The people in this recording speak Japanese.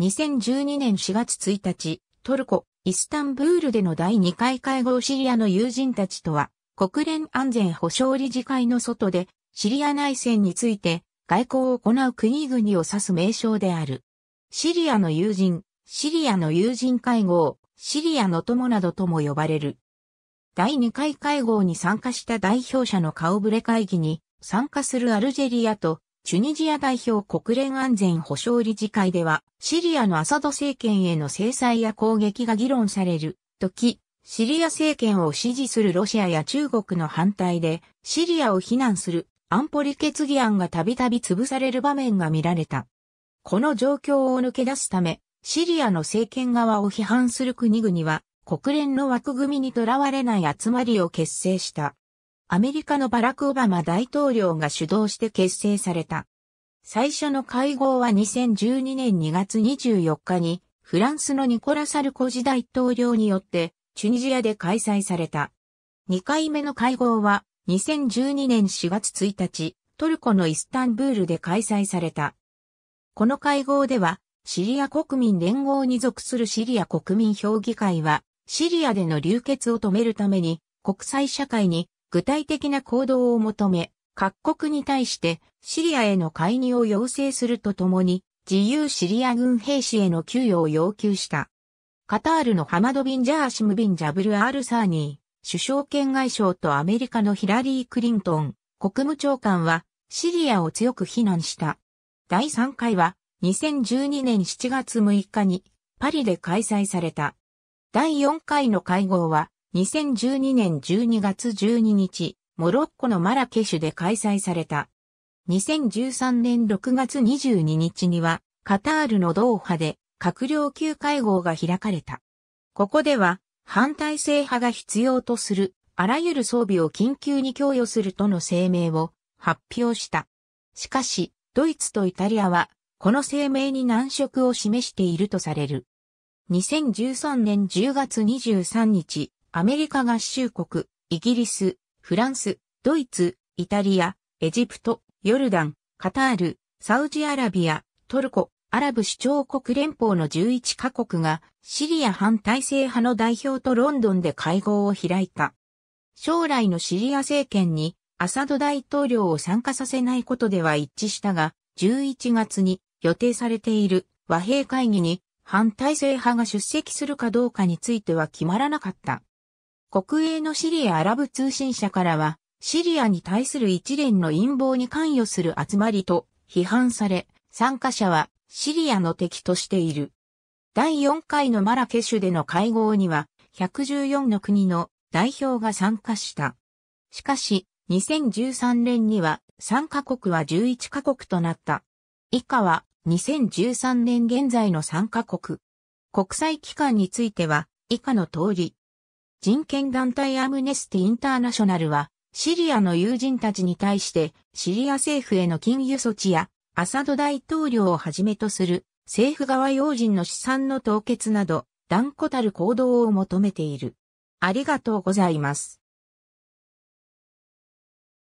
2012年4月1日、トルコ、イスタンブールでの第2回会合シリアの友人たちとは、国連安全保障理事会の外で、シリア内戦について、外交を行う国々を指す名称である。シリアの友人、シリアの友人会合、シリアの友などとも呼ばれる。第2回会合に参加した代表者の顔ぶれ会議に参加するアルジェリアとチュニジア代表国連安全保障理事会では、シリアのアサド政権への制裁や攻撃が議論される時、シリア政権を支持するロシアや中国の反対で、シリアを非難する安保理決議案がたびたび潰される場面が見られた。この状況を抜け出すため、シリアの政権側を批判する国々は、国連の枠組みにとらわれない集まりを結成した。アメリカのバラク・オバマ大統領が主導して結成された。最初の会合は2012年2月24日にフランスのニコラ・サルコジ大統領によってチュニジアで開催された。2回目の会合は2012年4月1日トルコのイスタンブールで開催された。この会合ではシリア国民連合に属するシリア国民評議会はシリアでの流血を止めるために国際社会に具体的な行動を求め、各国に対してシリアへの介入を要請するとともに、自由シリア軍兵士への給与を要求した。カタールのハマド・ビン・ジャーシム・ビン・ジャブル・アール・サーニー、首相兼外相とアメリカのヒラリー・クリントン、国務長官は、シリアを強く非難した。第3回は、2012年7月6日に、パリで開催された。第4回の会合は、2012年12月12日、モロッコのマラケシュで開催された。2013年6月22日には、カタールのドーハで閣僚級会合が開かれた。ここでは、反体制派が必要とする、あらゆる装備を緊急に供与するとの声明を発表した。しかし、ドイツとイタリアは、この声明に難色を示しているとされる。2013年10月23日、アメリカ合衆国、イギリス、フランス、ドイツ、イタリア、エジプト、ヨルダン、カタール、サウジアラビア、トルコ、アラブ首長国連邦の11カ国がシリア反体制派の代表とロンドンで会合を開いた。将来のシリア政権にアサド大統領を参加させないことでは一致したが、11月に予定されている和平会議に反体制派が出席するかどうかについては決まらなかった。国営のシリアアラブ通信社からは、シリアに対する一連の陰謀に関与する集まりと批判され、参加者はシリアの敵としている。第4回のマラケシュでの会合には、114の国の代表が参加した。しかし、2013年には参加国は11カ国となった。以下は2013年現在の参加国。国際機関については以下の通り、人権団体アムネスティ・インターナショナルは、シリアの友人たちに対して、シリア政府への禁輸措置や、アサド大統領をはじめとする、政府側要人の資産の凍結など、断固たる行動を求めている。ありがとうございます。